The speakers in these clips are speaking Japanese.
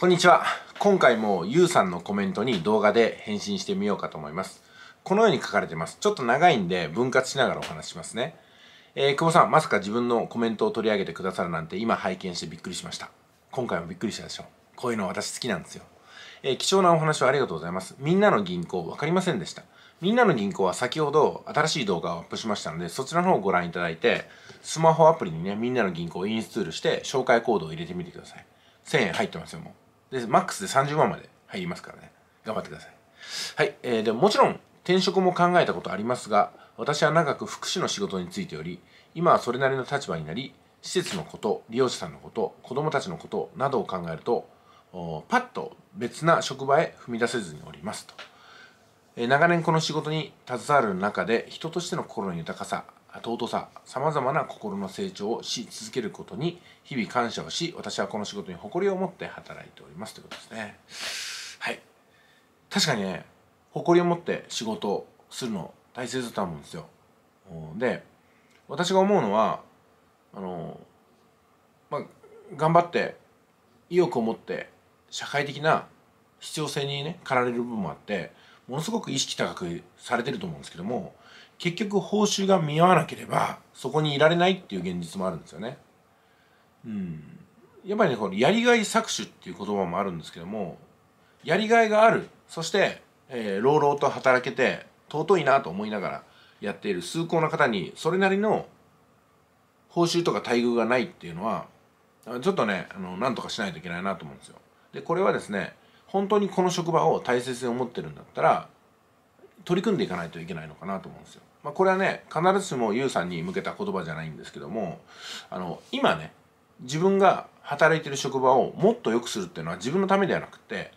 こんにちは。今回もゆうさんのコメントに動画で返信してみようかと思います。このように書かれてます。ちょっと長いんで分割しながらお話しますね。えー、久保さん、まさか自分のコメントを取り上げてくださるなんて今拝見してびっくりしました。今回もびっくりしたでしょ。こういうの私好きなんですよ。えー、貴重なお話をありがとうございます。みんなの銀行、わかりませんでした。みんなの銀行は先ほど新しい動画をアップしましたので、そちらの方をご覧いただいて、スマホアプリにね、みんなの銀行をインストールして、紹介コードを入れてみてください。1000円入ってますよ、もう。でマックスで30万まで入りますからね頑張ってくださいはい、えー、でもちろん転職も考えたことありますが私は長く福祉の仕事についており今はそれなりの立場になり施設のこと利用者さんのこと子どもたちのことなどを考えるとパッと別な職場へ踏み出せずにおりますと長年この仕事に携わる中で人としての心の豊かさ尊さ、さまざまな心の成長をし続けることに日々感謝をし、私はこの仕事に誇りを持って働いておりますということですね。はい。確かにね、誇りを持って仕事をするの大切だと思うんですよ。で、私が思うのは、あの、まあ、頑張って、意欲を持って、社会的な必要性にね、駆られる部分もあって、ものすごく意識高くされてると思うんですけども結局報酬が見合わなければそこにいられないっていう現実もあるんですよね。うん、やっぱりねこのやりがい搾取っていう言葉もあるんですけどもやりがいがあるそして、えー、朗々と働けて尊いなと思いながらやっている崇高な方にそれなりの報酬とか待遇がないっていうのはちょっとねあのなんとかしないといけないなと思うんですよ。でこれはですね本当にこの職場を大切に思ってるんだったら取り組んでいかないといけないのかなと思うんですよ。まあ、これはね必ずしも YOU さんに向けた言葉じゃないんですけどもあの今ね自分が働いてる職場をもっと良くするっていうのは自分のためではなくて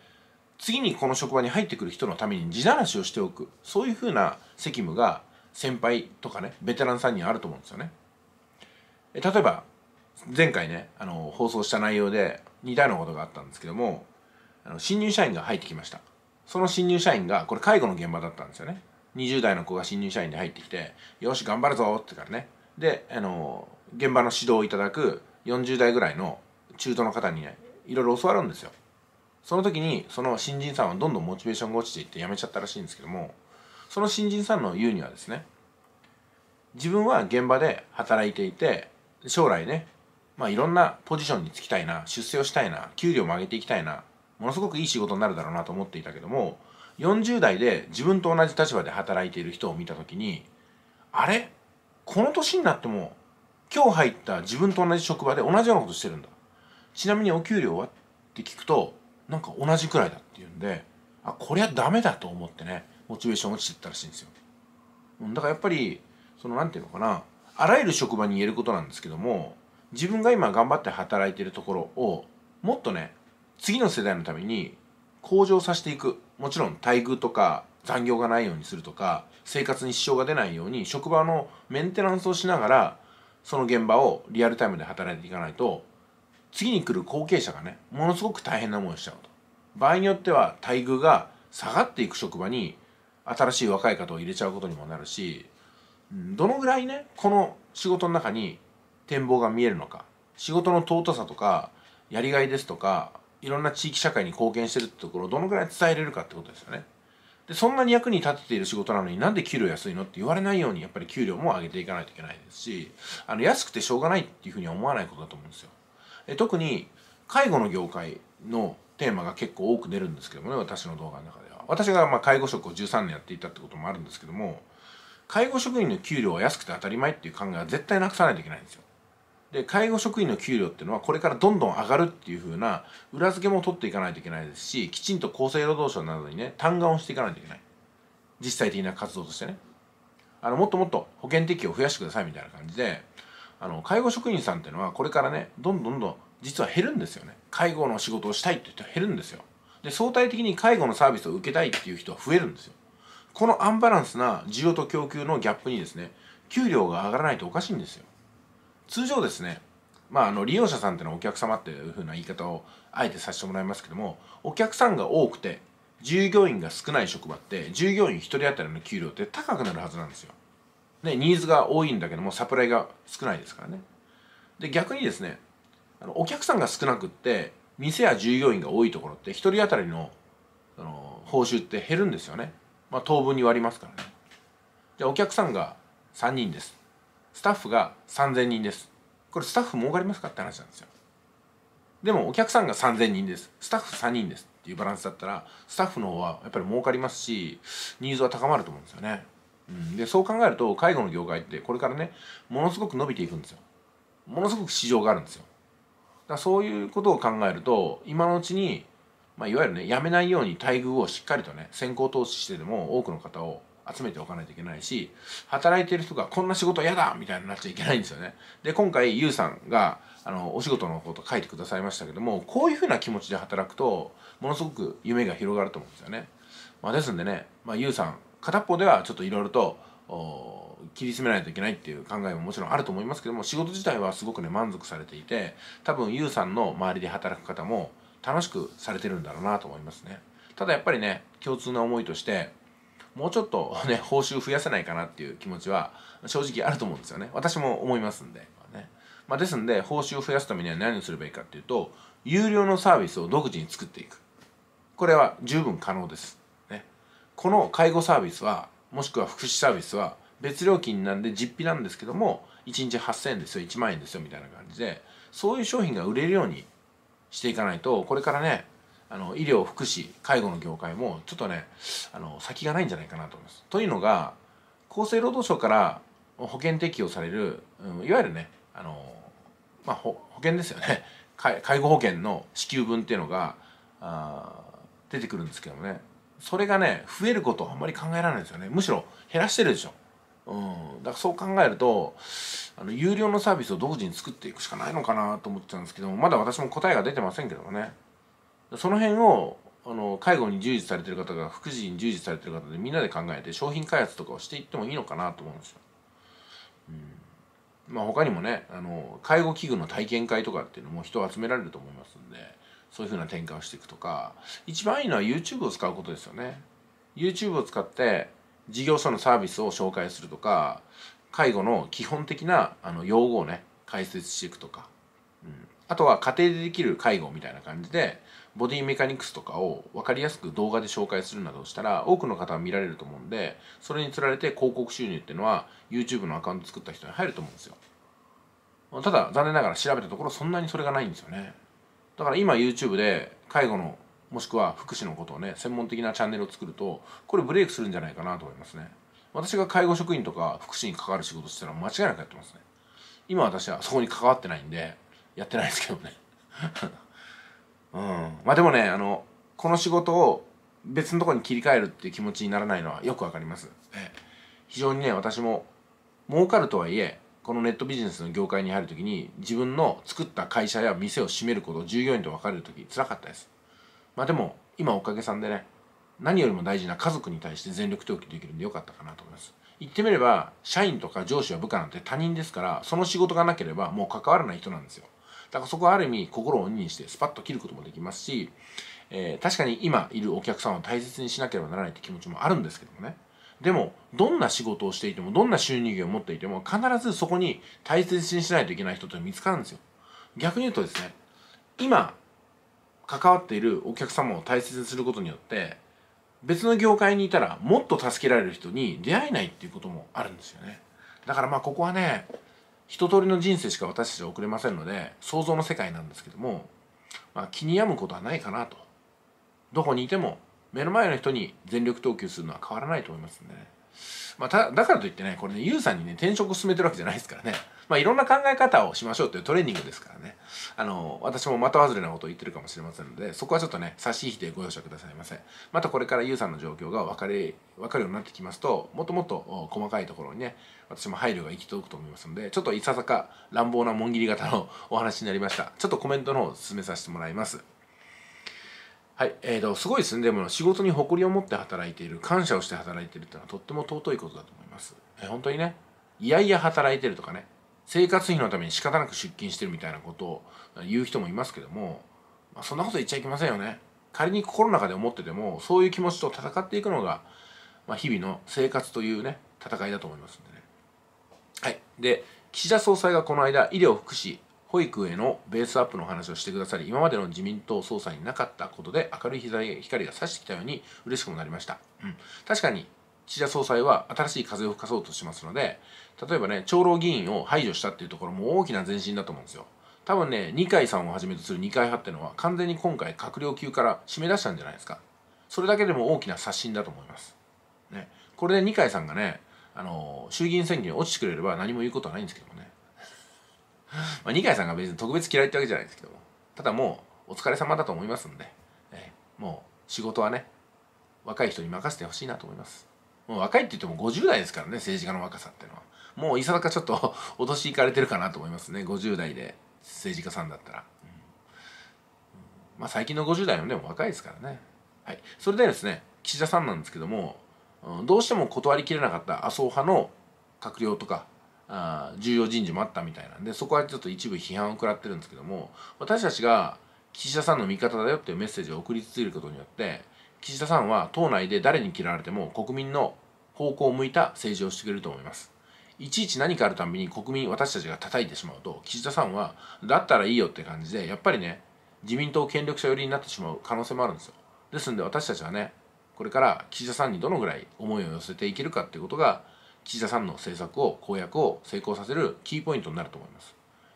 次にこの職場に入ってくる人のために地ならしをしておくそういうふうな責務が先輩とかねベテランさんにはあると思うんですよね。例えば前回ねあの放送した内容で似たようなことがあったんですけどもあの新入社員が入ってきましたその新入社員がこれ介護の現場だったんですよね20代の子が新入社員で入ってきて「よし頑張るぞ」ってからねであの現場の指導をいただく40代ぐらいの中途の方にねいろいろ教わるんですよその時にその新人さんはどんどんモチベーションが落ちていって辞めちゃったらしいんですけどもその新人さんの言うにはですね自分は現場で働いていて将来ねまあいろんなポジションにつきたいな出世をしたいな給料も上げていきたいなものすごくいい仕事になるだろうなと思っていたけども40代で自分と同じ立場で働いている人を見た時にあれこの年になっても今日入った自分と同じ職場で同じようなことしてるんだちなみにお給料はって聞くとなんか同じくらいだっていうんであこりゃダメだと思ってねモチベーション落ちてったらしいんですよだからやっぱりその何て言うのかなあらゆる職場に言えることなんですけども自分が今頑張って働いてるところをもっとね次の世代のために向上させていくもちろん待遇とか残業がないようにするとか生活に支障が出ないように職場のメンテナンスをしながらその現場をリアルタイムで働いていかないと次に来る後継者がねものすごく大変な思いをしちゃうと場合によっては待遇が下がっていく職場に新しい若い方を入れちゃうことにもなるしどのぐらいねこの仕事の中に展望が見えるのか仕事の尊さとかやりがいですとかいろんな地域社会に貢献してるってところをどのぐらい伝えれるかってことですよね。でそんなに役に立てている仕事なのになんで給料安いのって言われないようにやっぱり給料も上げていかないといけないですしあの安くてしょうがないっていうふうには思わないことだと思うんですよ。え特に介護の業界のテーマが結構多く出るんですけどもね私の動画の中では私がま介護職を13年やっていたってこともあるんですけども介護職員の給料は安くて当たり前っていう考えは絶対なくさないといけないんですよで介護職員の給料っていうのはこれからどんどん上がるっていう風な裏付けも取っていかないといけないですしきちんと厚生労働省などにね嘆願をしていかないといけない実際的な活動としてねあのもっともっと保険適用を増やしてくださいみたいな感じであの介護職員さんっていうのはこれからねどんどんどん実は減るんですよね介護の仕事をしたいって人は減るんですよで相対的に介護のサービスを受けたいっていう人は増えるんですよこのアンバランスな需要と供給のギャップにですね給料が上がらないとおかしいんですよ通常ですねまあ、あの利用者さんっていうのはお客様っていう風な言い方をあえてさせてもらいますけどもお客さんが多くて従業員が少ない職場って従業員1人当たりの給料って高くなるはずなんですよ。でニーズが多いんだけどもサプライが少ないですからね。で逆にですねあのお客さんが少なくって店や従業員が多いところって1人当たりのあの報酬って減るんですよね。まあ、当分に割りますからね。じゃあお客さんが3人です。スタッフが3,000人ですこれスタッフ儲かりますかって話なんですよでもお客さんが3,000人ですスタッフ3人ですっていうバランスだったらスタッフの方はやっぱり儲かりますしニーズは高まると思うんですよね、うん、でそう考えると介護の業界ってこれからねものすごく伸びていくんですよものすごく市場があるんですよだそういうことを考えると今のうちに、まあ、いわゆるねやめないように待遇をしっかりとね先行投資してでも多くの方を集めておかないといけないし働いてる人がこんな仕事嫌だみたいになっちゃいけないんですよね。で今回ゆうさんがあのお仕事のこと書いてくださいましたけどもこういうふうな気持ちで働くとものすごく夢が広がると思うんですよね。まあ、ですんでね、まあ、ゆうさん片っぽではちょっといろいろと切り詰めないといけないっていう考えももちろんあると思いますけども仕事自体はすごくね満足されていて多分 YOU さんの周りで働く方も楽しくされてるんだろうなと思いますねただやっぱりね共通な思いとしてもうちょっとね 報酬増やせないかなっていう気持ちは正直あると思うんですよね私も思いますんで、ねまあ、ですんで報酬を増やすためには何をすればいいかっていうと有料のサービスを独自に作っていくこれは十分可能です、ね、この介護サービスはもしくは福祉サービスは別料金なんで実費なんですけども1日8000円ですよ1万円ですよみたいな感じでそういう商品が売れるようにしていかないとこれからねあの医療福祉介護の業界もちょっとねあの先がないんじゃないかなと思います。というのが厚生労働省から保険適用される、うん、いわゆるねあの、まあ、保険ですよね介護保険の支給分っていうのがあ出てくるんですけどもねそれがね増えることはあんまり考えられないですよねむしろ減らしてるでしょ。うん、だからそう考えるとあの有料のサービスを独自に作っていくしかないのかなと思っちゃうんですけどもまだ私も答えが出てませんけどもね。その辺をあの介護に従事されてる方が福祉に従事されてる方でみんなで考えて商品開発とかをしていってもいいのかなと思うんですよ。うん、まあ他にもねあの介護器具の体験会とかっていうのも人を集められると思いますんでそういうふうな展開をしていくとか一番いいのは YouTube を使うことですよね。YouTube を使って事業所のサービスを紹介するとか介護の基本的なあの用語をね解説していくとかあとは家庭でできる介護みたいな感じでボディメカニクスとかを分かりやすく動画で紹介するなどしたら多くの方は見られると思うんでそれにつられて広告収入っていうのは YouTube のアカウント作った人に入ると思うんですよただ残念ながら調べたところそんなにそれがないんですよねだから今 YouTube で介護のもしくは福祉のことをね専門的なチャンネルを作るとこれブレイクするんじゃないかなと思いますね私が介護職員とか福祉に関わる仕事してたら間違いなくやってますね今私はそこに関わってないんでやってないですけどね うんまあでもねあのこの仕事を別のとこに切り替えるっていう気持ちにならないのはよくわかります、え非常にね私も儲かるとはいえこのネットビジネスの業界に入る時に自分の作った会社や店を閉めること従業員と別れる時つらかったですまあでも今おかげさんでね何よりも大事な家族に対して全力投球できるんでよかったかなと思います言ってみれば社員とか上司や部下なんて他人ですからその仕事がなければもう関わらない人なんですよだからそこはある意味心を鬼にしてスパッと切ることもできますし、えー、確かに今いるお客さんを大切にしなければならないって気持ちもあるんですけどもねでもどんな仕事をしていてもどんな収入源を持っていても必ずそこに大切にしないといけない人って見つかるんですよ逆に言うとですね今関わっているお客様を大切にすることによって別の業界にいたらもっと助けられる人に出会えないっていうこともあるんですよねだからまあここはね一通りの人生しか私たちは送れませんので想像の世界なんですけども、まあ、気に病むことはないかなとどこにいても目の前の人に全力投球するのは変わらないと思いますんでね、まあ、だからといってねこれね YOU さんにね転職を進めてるわけじゃないですからねまあ、いろんな考え方をしましょうというトレーニングですからねあの私も的外れなことを言ってるかもしれませんのでそこはちょっとね差し引いてご容赦くださいませまたこれから YOU さんの状況が分かり分かるようになってきますともっともっと細かいところにね私も配慮が行き届くと思いますのでちょっといささか乱暴なもん切り型のお話になりましたちょっとコメントの方を進めさせてもらいますはい、えーと、とすごいですねでも仕事に誇りを持って働いている感謝をして働いているっていうのはとっても尊いことだと思います、えー、本当にねいやいや働いてるとかね生活費のために仕方なく出勤してるみたいなことを言う人もいますけども、まあ、そんなこと言っちゃいけませんよね仮に心の中で思っててもそういう気持ちと戦っていくのが、まあ、日々の生活というね戦いだと思いますんでねはいで岸田総裁がこの間医療福祉保育へのベースアップの話をしてくださり今までの自民党総裁になかったことで明るい光が差してきたように嬉しくもなりました、うん、確かに岸田総裁は新しい風を吹かそうとしますので例えばね長老議員を排除したっていうところも大きな前進だと思うんですよ多分ね二階さんをはじめとする二階派ってのは完全に今回閣僚級から締め出したんじゃないですかそれだけでも大きな刷新だと思います、ね、これで二階さんがねあの衆議院選挙に落ちてくれれば何も言うことはないんですけどもね まあ二階さんが別に特別嫌いってわけじゃないですけどもただもうお疲れ様だと思いますんで、えもう仕事はね若い人に任せてほしいなと思いますもう若いって言っても50代ですからね政治家の若さっていうのはもういささかちょっと脅 しいかれてるかなと思いますね50代で政治家さんだったら、うん、まあ最近の50代もも若いですからねはいそれでですね岸田さんなんですけどもどうしても断りきれなかった麻生派の閣僚とかあ重要人事もあったみたいなんでそこはちょっと一部批判を食らってるんですけども私たちが岸田さんの味方だよっていうメッセージを送り続けることによって岸田さんは党内で誰に嫌われても国民の方向を向いた政治をしてくれると思います。いちいち何かあるたびに国民、私たちが叩いてしまうと、岸田さんは、だったらいいよって感じで、やっぱりね、自民党権力者寄りになってしまう可能性もあるんですよ。ですんで私たちはね、これから岸田さんにどのぐらい思いを寄せていけるかっていうことが、岸田さんの政策を、公約を成功させるキーポイントになると思います。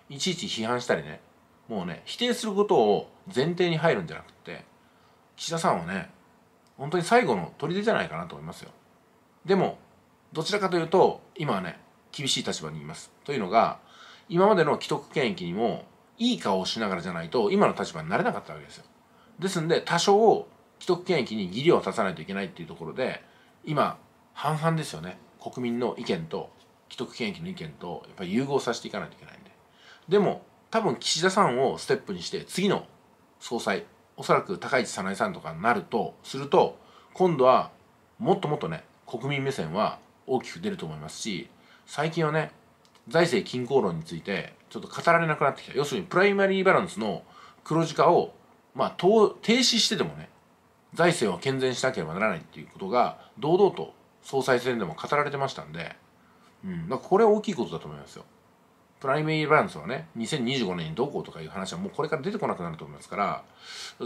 いちいち批判したりね、もうね、否定することを前提に入るんじゃなくって、岸田さんはね、本当に最後の砦じゃないかなと思いますよ。でもどちらかというと今はね厳しい立場にいますというのが今までの既得権益にもいい顔をしながらじゃないと今の立場になれなかったわけですよですんで多少既得権益に義理を出さないといけないっていうところで今半々ですよね国民の意見と既得権益の意見とやっぱり融合させていかないといけないんででも多分岸田さんをステップにして次の総裁おそらく高市早苗さんとかになるとすると今度はもっともっとね国民目線は大きく出ると思いますし最近はね財政均衡論についてちょっと語られなくなってきた要するにプライマリーバランスの黒字化を、まあ、停止してでもね財政を健全しなければならないっていうことが堂々と総裁選でも語られてましたんで、うん、だからこれは大きいことだと思いますよ。プライマリーバランスはね2025年にどうこうとかいう話はもうこれから出てこなくなると思いますから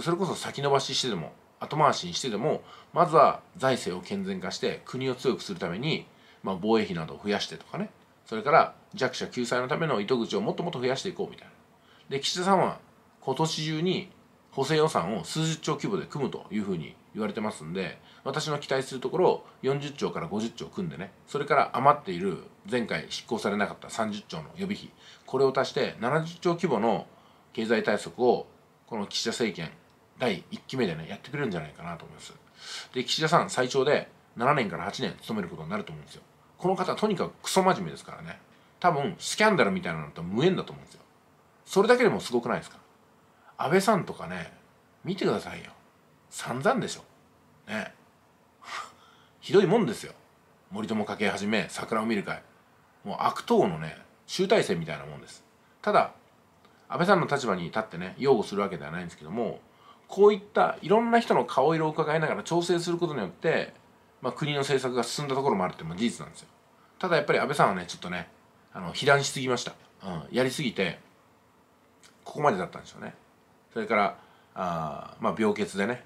それこそ先延ばししてでも後回しにしてでもまずは財政を健全化して国を強くするために、まあ、防衛費などを増やしてとかねそれから弱者救済のための糸口をもっともっと増やしていこうみたいな。で岸田さんは今年中に補正予算を数十兆規模で組むというふうに言われてますんで私の期待するところ40兆から50兆組んでねそれから余っている前回執行されなかった30兆の予備費これを足して70兆規模の経済対策をこの岸田政権第1期目でね、やってくれるんじゃないかなと思います。で、岸田さん、最長で7年から8年勤めることになると思うんですよ。この方、とにかくクソ真面目ですからね。多分、スキャンダルみたいなのと無縁だと思うんですよ。それだけでもすごくないですか安倍さんとかね、見てくださいよ。散々でしょ。ね。ひどいもんですよ。森友家計はじめ、桜を見る会。もう悪党のね、集大成みたいなもんです。ただ、安倍さんの立場に立ってね、擁護するわけではないんですけども、こういったいろんな人の顔色を伺いながら調整することによって、まあ、国の政策が進んだところもあるっても事実なんですよただやっぱり安倍さんはねちょっとねあの被弾しすぎました、うん、やりすぎてここまでだったんでしょうねそれからあ、まあ、病欠でね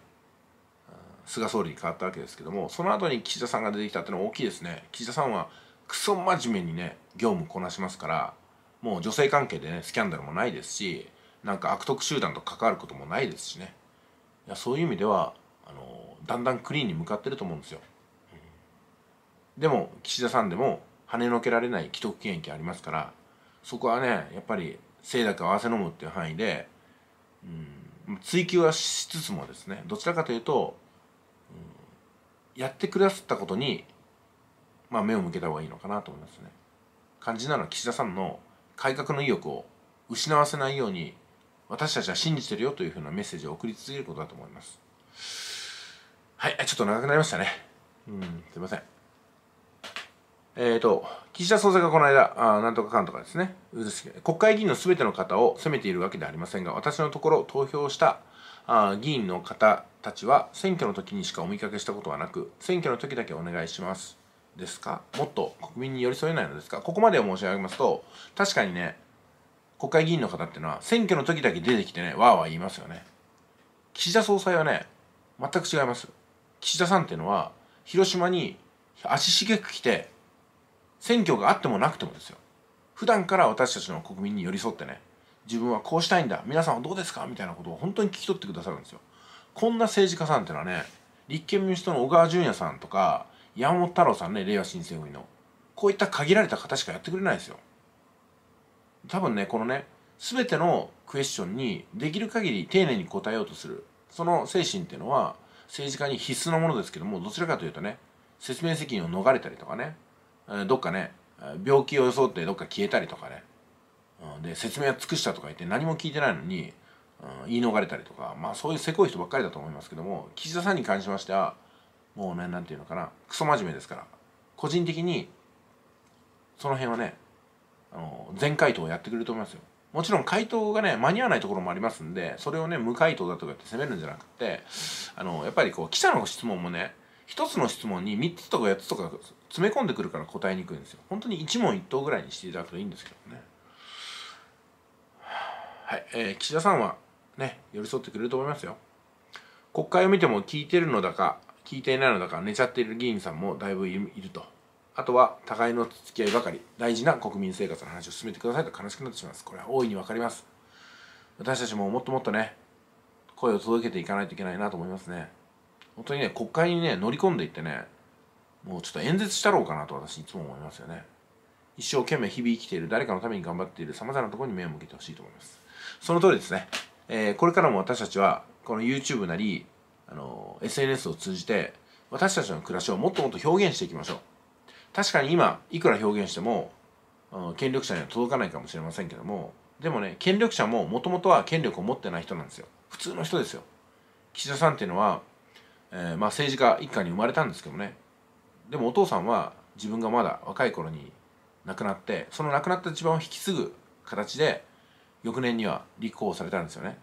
菅総理に変わったわけですけどもその後に岸田さんが出てきたってのは大きいですね岸田さんはクソ真面目にね業務こなしますからもう女性関係でねスキャンダルもないですしなんか悪徳集団と関わることもないですしねいやそういう意味ではあのだんだんクリーンに向かってると思うんですよ、うん、でも岸田さんでも跳ねのけられない既得権益ありますからそこはねやっぱりだ濁合わせ飲むっていう範囲で、うん、追求はしつつもですねどちらかというと、うん、やってくださったことに、まあ、目を向けた方がいいのかなと思いますね。肝心なのは岸田さんの改革の意欲を失わせないように私たちは信じてるよというふうなメッセージを送り続けることだと思いますはいちょっと長くなりましたねうんすいませんえっ、ー、と、岸田総裁がこの間、あなんとかかんとかですね、国会議員のすべての方を責めているわけではありませんが、私のところ投票したあ議員の方たちは、選挙の時にしかお見かけしたことはなく、選挙の時だけお願いします。ですかもっと国民に寄り添えないのですかここまでを申し上げますと、確かにね、国会議員の方っていうのは選挙の時だけ出てきてねわーわー言いますよね岸田総裁はね全く違います岸田さんっていうのは広島に足しげく来て選挙があってもなくてもですよ普段から私たちの国民に寄り添ってね自分はこうしたいんだ皆さんはどうですかみたいなことを本当に聞き取ってくださるんですよこんな政治家さんっていうのはね立憲民主党の小川淳也さんとか山本太郎さんね令和新選組のこういった限られた方しかやってくれないですよ多分ねこのね全てのクエスチョンにできる限り丁寧に答えようとするその精神っていうのは政治家に必須のものですけどもどちらかというとね説明責任を逃れたりとかねどっかね病気を装ってどっか消えたりとかねで説明は尽くしたとか言って何も聞いてないのに、うん、言い逃れたりとかまあそういうせこい人ばっかりだと思いますけども岸田さんに関しましてはもうね何て言うのかなクソ真面目ですから個人的にその辺はねあの全回答をやってくれると思いますよもちろん回答がね間に合わないところもありますんでそれをね無回答だとかって責めるんじゃなくてあのやっぱりこう記者の質問もね一つの質問に3つとか4つとか詰め込んでくるから答えにくいんですよ本当に一問一答ぐらいにしていただくといいんですけどねはい、えー、岸田さんはね寄り添ってくれると思いますよ国会を見ても聞いてるのだか聞いていないのだか寝ちゃっている議員さんもだいぶいるとあとは互いの付き合いばかり大事な国民生活の話を進めてくださいと悲しくなってしまいますこれは大いにわかります私たちももっともっとね声を届けていかないといけないなと思いますね本当にね国会にね乗り込んでいってねもうちょっと演説したろうかなと私いつも思いますよね一生懸命日々生きている誰かのために頑張っている様々なところに目を向けてほしいと思いますその通りですね、えー、これからも私たちはこの YouTube なりあの SNS を通じて私たちの暮らしをもっともっと表現していきましょう確かに今いくら表現しても、権力者には届かないかもしれませんけどもでもね権力者ももともとは権力を持ってない人なんですよ普通の人ですよ岸田さんっていうのは、えー、まあ、政治家一家に生まれたんですけどねでもお父さんは自分がまだ若い頃に亡くなってその亡くなった地盤を引き継ぐ形で翌年には立候補されたんですよね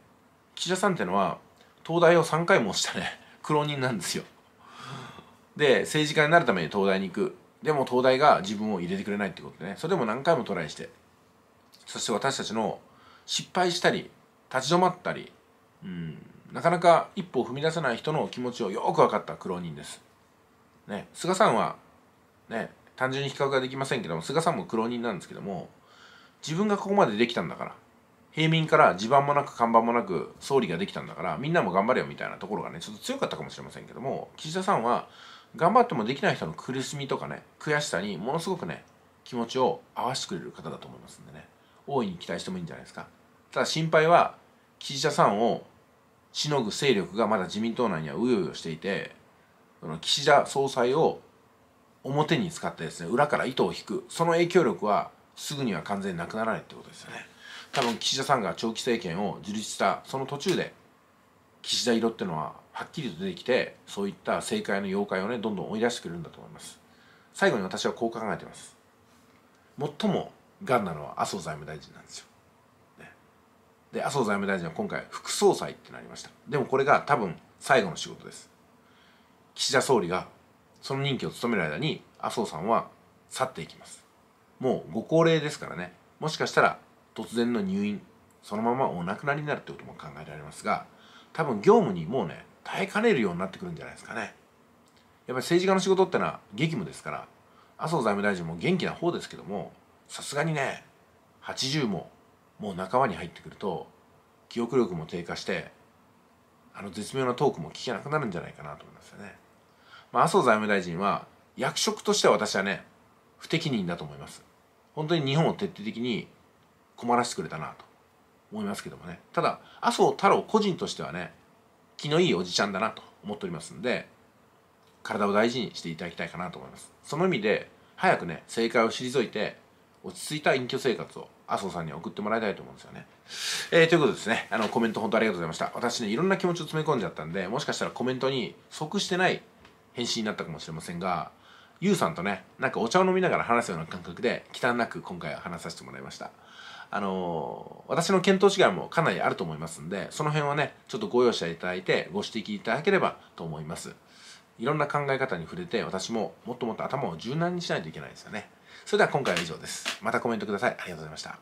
岸田さんっていうのは東大を3回もしたね苦労人なんですよで政治家になるために東大に行くでも東大が自分を入れてくれないってことでねそれでも何回もトライしてそして私たちの失敗したり立ち止まったり、うん、なかなか一歩を踏み出せない人の気持ちをよく分かった苦労人です。ね、菅さんは、ね、単純に比較ができませんけども菅さんも苦労人なんですけども自分がここまでできたんだから平民から地盤もなく看板もなく総理ができたんだからみんなも頑張れよみたいなところがねちょっと強かったかもしれませんけども岸田さんは頑張ってもできない人の苦しみとかね悔しさにものすごくね気持ちを合わせてくれる方だと思いますんでね大いに期待してもいいんじゃないですかただ心配は岸田さんをしのぐ勢力がまだ自民党内にはうようよしていてその岸田総裁を表に使ってですね裏から糸を引くその影響力はすぐには完全になくならないってことですよね多分岸田さんが長期政権を樹立したその途中で岸田色っていうのははっきりと出てきてそういった政界の妖怪をねどんどん追い出してくれるんだと思います最後に私はこう考えてます最もがんなのは麻生財務大臣なんですよ、ね、で麻生財務大臣は今回副総裁ってなりましたでもこれが多分最後の仕事です岸田総理がその任期を務める間に麻生さんは去っていきますもうご高齢ですからねもしかしたら突然の入院そのままお亡くなりになるってことも考えられますが多分業務にもうね耐えかねるようになってくるんじゃないですかねやっぱり政治家の仕事ってのは激務ですから麻生財務大臣も元気な方ですけどもさすがにね80ももう仲間に入ってくると記憶力も低下してあの絶妙なトークも聞けなくなるんじゃないかなと思いますよね、まあ、麻生財務大臣は役職としては私はね不適任だと思います本当に日本を徹底的に困らせてくれたなと思いますけどもねただ麻生太郎個人としてはね気のいいおじちゃんだなと思っておりますんで体を大事にしていただきたいかなと思いますその意味で早くね正解を退いて落ち着いた隠居生活を麻生さんに送ってもらいたいと思うんですよね。えー、ということですね、あのコメント本当ありがとうございました。私ね、いろんな気持ちを詰め込んじゃったんで、もしかしたらコメントに即してない返信になったかもしれませんが、ゆうさんとね、なんかお茶を飲みながら話すような感覚で、忌憚なく今回は話させてもらいました。あの私の見当違いもかなりあると思いますんでその辺はねちょっとご容赦いただいてご指摘いただければと思いますいろんな考え方に触れて私ももっともっと頭を柔軟にしないといけないですよねそれでは今回は以上ですまたコメントくださいありがとうございました